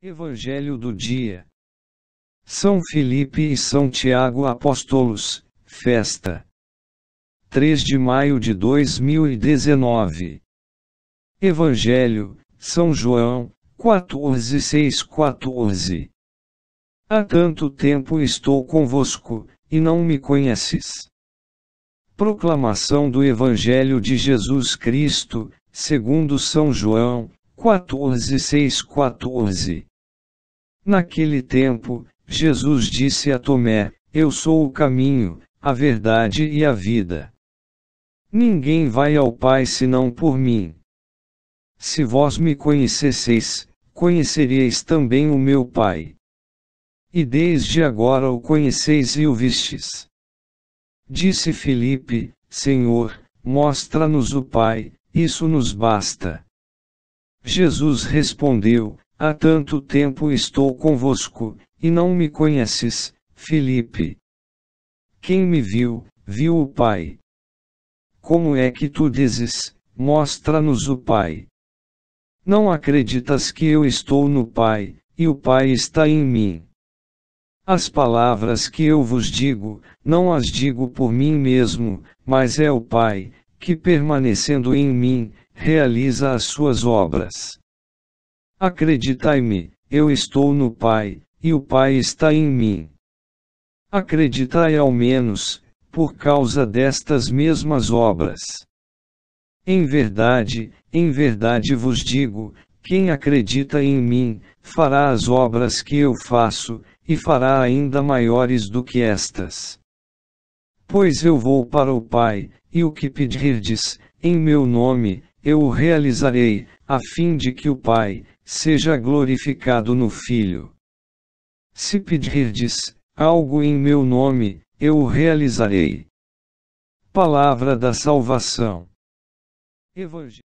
Evangelho do dia. São Felipe e São Tiago Apóstolos, festa. 3 de maio de 2019. Evangelho, São João, 14:6-14. Há tanto tempo estou convosco, e não me conheces. Proclamação do Evangelho de Jesus Cristo, segundo São João, 14:6-14. Naquele tempo, Jesus disse a Tomé: Eu sou o caminho, a verdade e a vida. Ninguém vai ao Pai senão por mim. Se vós me conhecesseis, conheceríeis também o meu Pai. E desde agora o conheceis e o vistes. Disse Filipe: Senhor, mostra-nos o Pai, isso nos basta. Jesus respondeu: Há tanto tempo estou convosco, e não me conheces, Filipe. Quem me viu, viu o Pai. Como é que tu dizes, mostra-nos o Pai? Não acreditas que eu estou no Pai, e o Pai está em mim. As palavras que eu vos digo, não as digo por mim mesmo, mas é o Pai, que permanecendo em mim, realiza as suas obras. Acreditai-me, eu estou no Pai, e o Pai está em mim. Acreditai ao menos, por causa destas mesmas obras. Em verdade, em verdade vos digo, quem acredita em mim, fará as obras que eu faço, e fará ainda maiores do que estas. Pois eu vou para o Pai, e o que pedirdes, em meu nome, eu o realizarei, a fim de que o Pai, seja glorificado no Filho. Se pedirdes algo em meu nome, eu o realizarei. Palavra da Salvação. Evangelho.